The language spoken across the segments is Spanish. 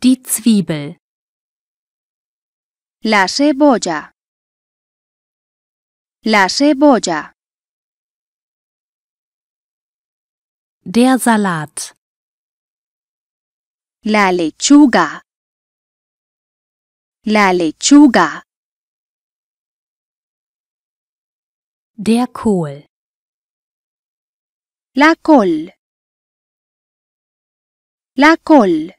Die Zwiebel. La cebolla. La cebolla. Der Salat. La lechuga. La lechuga. Der Kohl. La col. La col.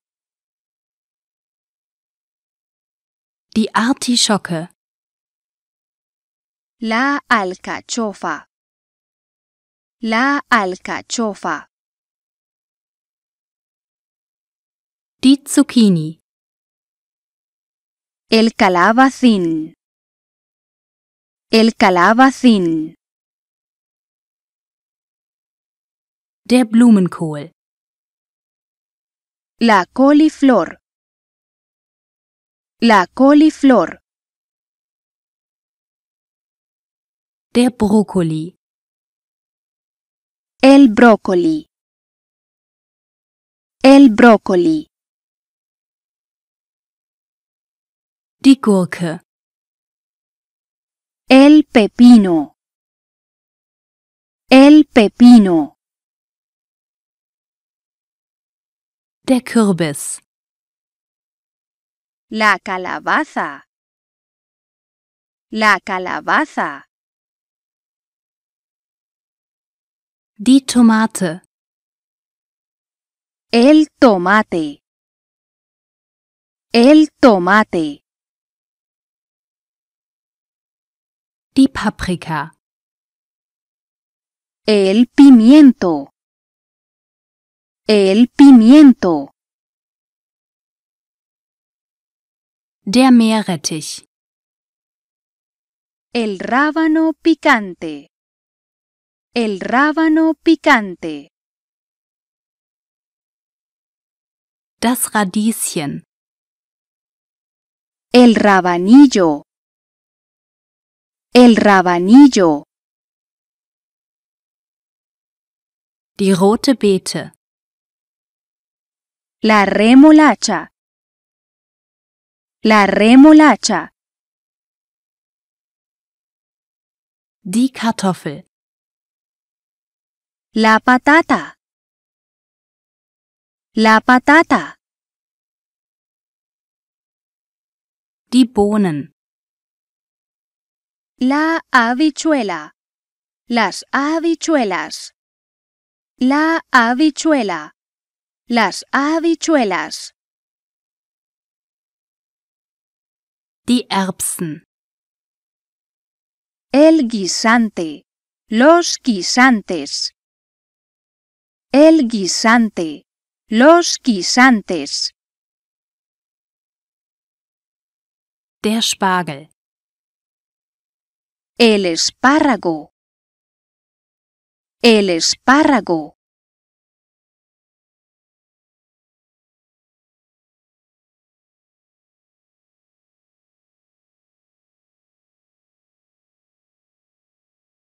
Die Artischocke. La alcachofa. La alcachofa. Die Zucchini. El calabacín. El calabacín. Der Blumenkohl. La coliflor. La coliflor. De er brócoli. El brócoli. El brócoli. Die Gurke. El pepino. El pepino. Der Kürbis. La calabaza. La calabaza. Di Tomate. El tomate. El tomate. Di Paprika. El pimiento. El pimiento. Der Meerrettich. El rábano picante. El rábano picante. Das Radieschen. El rabanillo. El rabanillo. Die rote Beete. La remolacha. La remolacha. Die Kartoffel. La patata. La patata. Die Bohnen. La habichuela. Las habichuelas. La habichuela. Las habichuelas. El guisante. Los guisantes. El guisante. Los guisantes. Der Spargel. El espárrago. El espárrago.